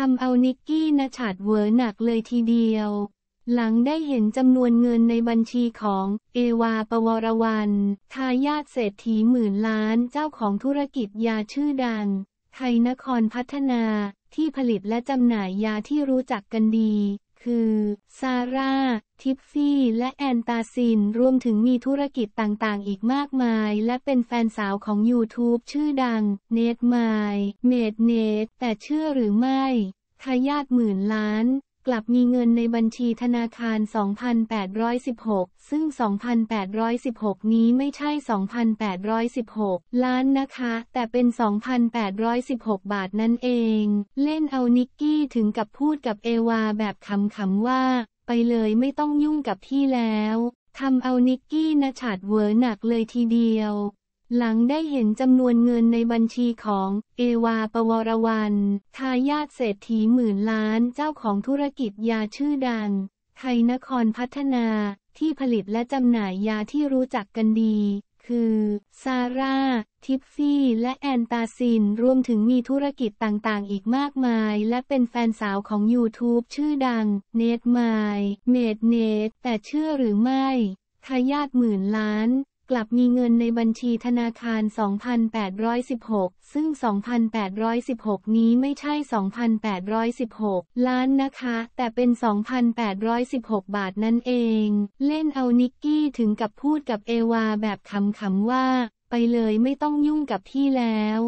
ทำเอานิกกี้นชาดเวอหนักเลยทีเดียว หลังได้เห็นจำนวนเงินในบัญชีของ เอวาปวรวันทายาทเศรษฐีหมื่นล้านเจ้าของธุรกิจยาชื่อดัง ไทยนครพัฒนาที่ผลิตและจำหน่ายยาที่รู้จักกันดีคือ ซาร่า ทิฟฟี่ และแอนตาซินรวมถึงมีธุรกิจต่างๆอีกมากมาย และเป็นแฟนสาวของ YouTube ชื่อดังเนทไมล์เมดเนทแต่เชื่อหรือไม่ทายาทหมื่นล้านกลับมีเงินในบัญชีธนาคาร 2,816 ซึ่ง 2,816 นี้ไม่ใช่ 2,816 ล้านนะคะ แต่เป็น 2,816 บาทนั่นเอง เล่นเอานิกกี้ถึงกับพูดกับเอวาแบบคำๆว่า ไปเลยไม่ต้องยุ่งกับพี่แล้ว ทำเอานิกกี้นะฉาดเวอร์หนักเลยทีเดียวหลังได้เห็นจำนวนเงินในบัญชีของเอวาปวรวันทายาทเศรษฐีหมื่นล้านเจ้าของธุรกิจยาชื่อดัง ไทยนครพัฒนา ที่ผลิตและจำหน่ายยาที่รู้จักกันดี คือ ซาร่าทิฟฟี่ และแอนตาซินรวมถึงมีธุรกิจต่างๆอีกมากมาย และเป็นแฟนสาวของ YouTube ชื่อดัง เนทมล์เมดเนทแต่เชื่อหรือไม่ทายาทหมื่นล้านกลับมีเงินในบัญชีธนาคาร 2,816 ซึ่ง 2,816 นี้ไม่ใช่ 2,816 ล้านนะคะ แต่เป็น 2,816 บาทนั่นเอง เล่นเอานิกกี้ถึงกับพูดกับเอวาแบบคำๆว่า ไปเลยไม่ต้องยุ่งกับพี่แล้ว